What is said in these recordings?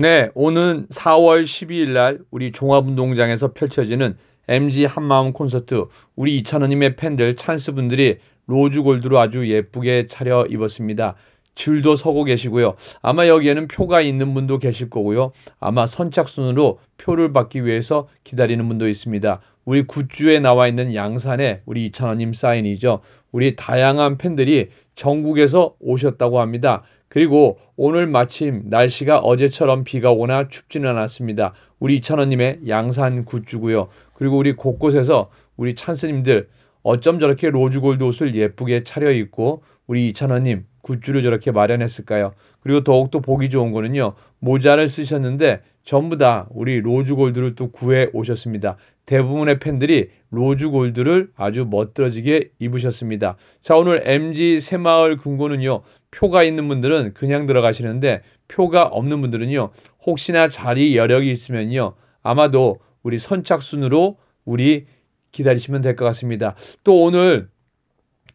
네, 오는 4월 12일 날 우리 종합운동장에서 펼쳐지는 MG 한마음 콘서트 우리 이찬원님의 팬들 찬스분들이 로즈골드로 아주 예쁘게 차려 입었습니다. 줄도 서고 계시고요. 아마 여기에는 표가 있는 분도 계실 거고요. 아마 선착순으로 표를 받기 위해서 기다리는 분도 있습니다. 우리 굿즈에 나와 있는 양산에 우리 이찬원님 사인이죠. 우리 다양한 팬들이 전국에서 오셨다고 합니다. 그리고 오늘 마침 날씨가 어제처럼 비가 오나 춥지는 않았습니다. 우리 이찬원님의 양산 굿즈고요. 그리고 우리 곳곳에서 우리 찬스님들 어쩜 저렇게 로즈골드 옷을 예쁘게 차려입고 우리 이찬원님 굿즈를 저렇게 마련했을까요? 그리고 더욱더 보기 좋은 거는요. 모자를 쓰셨는데 전부 다 우리 로즈 골드를 또 구해 오셨습니다. 대부분의 팬들이 로즈 골드를 아주 멋들어지게 입으셨습니다. 자, 오늘 MG 새마을 금고는요. 표가 있는 분들은 그냥 들어가시는데 표가 없는 분들은요. 혹시나 자리 여력이 있으면요. 아마도 우리 선착순으로 우리 기다리시면 될 것 같습니다. 또 오늘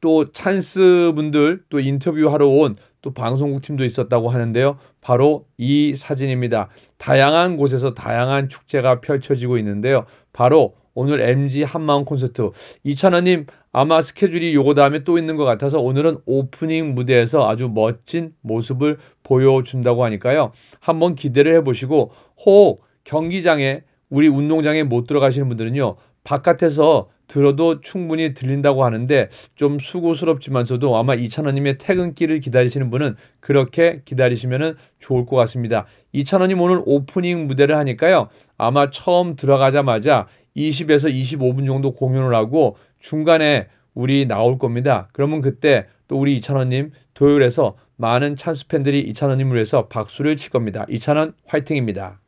또 찬스 분들 또 인터뷰하러 온또 방송국 팀도 있었다고 하는데요. 바로 이 사진입니다. 다양한 곳에서 다양한 축제가 펼쳐지고 있는데요. 바로 오늘 MG 한마음 콘서트 이찬원님 아마 스케줄이 요거 다음에 또 있는 것 같아서 오늘은 오프닝 무대에서 아주 멋진 모습을 보여준다고 하니까요. 한번 기대를 해보시고 혹 경기장에 우리 운동장에 못 들어가시는 분들은요. 바깥에서 들어도 충분히 들린다고 하는데 좀 수고스럽지만서도 아마 이찬원님의 퇴근길을 기다리시는 분은 그렇게 기다리시면 좋을 것 같습니다. 이찬원님 오늘 오프닝 무대를 하니까요. 아마 처음 들어가자마자 20에서 25분 정도 공연을 하고 중간에 우리 나올 겁니다. 그러면 그때 또 우리 이찬원님 도열에서 많은 찬스 팬들이 이찬원님을 위해서 박수를 칠 겁니다. 이찬원 화이팅입니다.